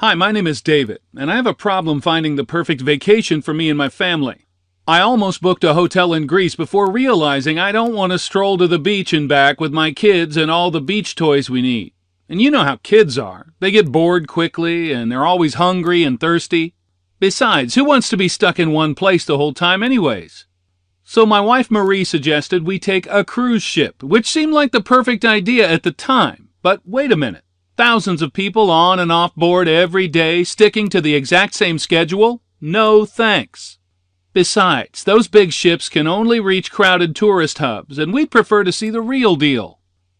Hi, my name is David, and I have a problem finding the perfect vacation for me and my family. I almost booked a hotel in Greece before realizing I don't want to stroll to the beach and back with my kids and all the beach toys we need. And you know how kids are. They get bored quickly, and they're always hungry and thirsty. Besides, who wants to be stuck in one place the whole time anyways? So my wife Marie suggested we take a cruise ship, which seemed like the perfect idea at the time. But wait a minute. Thousands of people on and off board every day, sticking to the exact same schedule? No thanks. Besides, those big ships can only reach crowded tourist hubs, and we'd prefer to see the real deal.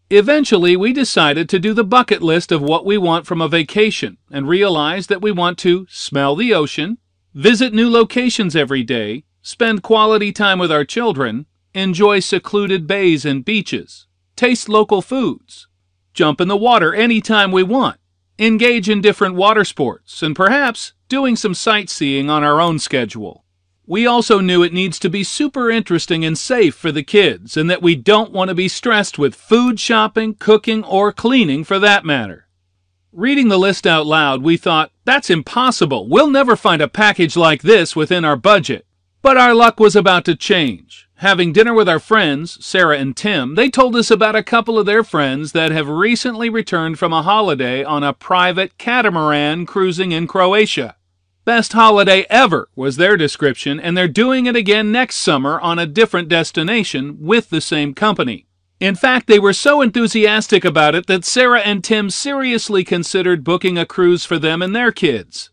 Eventually, we decided to do the bucket list of what we want from a vacation and realized that we want to smell the ocean, visit new locations every day, spend quality time with our children, enjoy secluded bays and beaches, taste local foods, jump in the water anytime we want, engage in different water sports, and perhaps doing some sightseeing on our own schedule. We also knew it needs to be super interesting and safe for the kids, and that we don't want to be stressed with food shopping, cooking, or cleaning for that matter. Reading the list out loud, we thought, that's impossible. We'll never find a package like this within our budget. But our luck was about to change having dinner with our friends, Sarah and Tim, they told us about a couple of their friends that have recently returned from a holiday on a private catamaran cruising in Croatia. Best holiday ever was their description, and they're doing it again next summer on a different destination with the same company. In fact, they were so enthusiastic about it that Sarah and Tim seriously considered booking a cruise for them and their kids.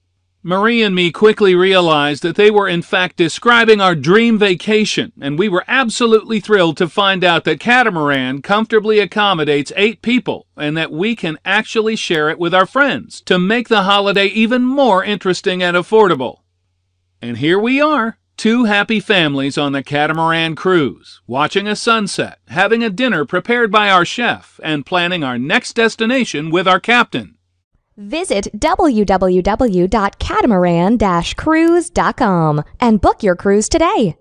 Marie and me quickly realized that they were in fact describing our dream vacation, and we were absolutely thrilled to find out that Catamaran comfortably accommodates eight people and that we can actually share it with our friends to make the holiday even more interesting and affordable. And here we are, two happy families on the Catamaran cruise, watching a sunset, having a dinner prepared by our chef, and planning our next destination with our captain. Visit www.catamaran-cruise.com and book your cruise today.